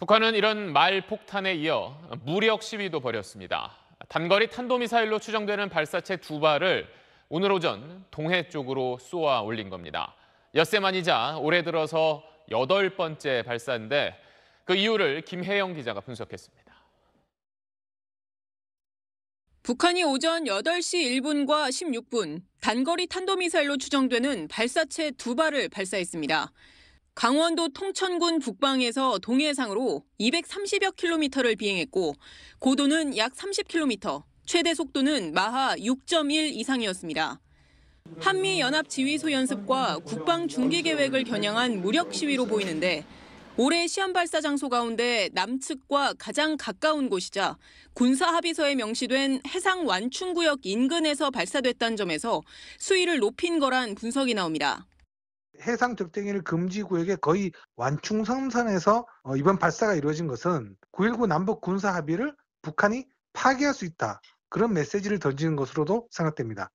북한은 이런 말 폭탄에 이어 무력 시위도 벌였습니다. 단거리 탄도미사일로 추정되는 발사체 두 발을 오늘 오전 동해 쪽으로 쏘아 올린 겁니다. 엿새만이자 올해 들어서 여덟 번째 발사인데 그 이유를 김혜영 기자가 분석했습니다. 북한이 오전 8시 1분과 16분 단거리 탄도미사일로 추정되는 발사체 두 발을 발사했습니다. 강원도 통천군 북방에서 동해상으로 230여 킬로미터를 비행했고 고도는 약 30킬로미터, 최대 속도는 마하 6.1 이상이었습니다. 한미 연합 지휘소 연습과 국방 중계 계획을 겨냥한 무력 시위로 보이는데 올해 시험 발사 장소 가운데 남측과 가장 가까운 곳이자 군사 합의서에 명시된 해상 완충구역 인근에서 발사됐다는 점에서 수위를 높인 거란 분석이 나옵니다. 해상 적대기를 금지 구역에 거의 완충성산에서 어, 이번 발사가 이루어진 것은 9.19 남북 군사 합의를 북한이 파괴할 수 있다. 그런 메시지를 던지는 것으로도 생각됩니다.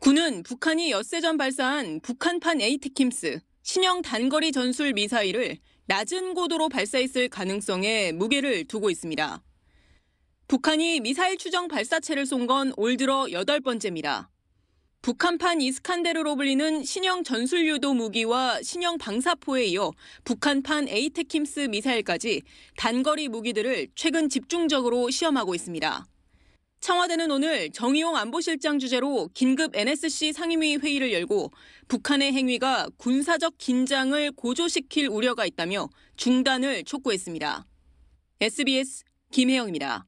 군은 북한이 엿새 전 발사한 북한판 에이티킴스 신형 단거리 전술 미사일을 낮은 고도로 발사했을 가능성에 무게를 두고 있습니다. 북한이 미사일 추정 발사체를 쏜 건 올 들어 여덟 번째입니다. 북한판 이스칸데르로 불리는 신형 전술유도 무기와 신형 방사포에 이어 북한판 에이테킴스 미사일까지 단거리 무기들을 최근 집중적으로 시험하고 있습니다. 청와대는 오늘 정의용 안보실장 주재로 긴급 NSC 상임위 회의를 열고 북한의 행위가 군사적 긴장을 고조시킬 우려가 있다며 중단을 촉구했습니다. SBS 김혜영입니다.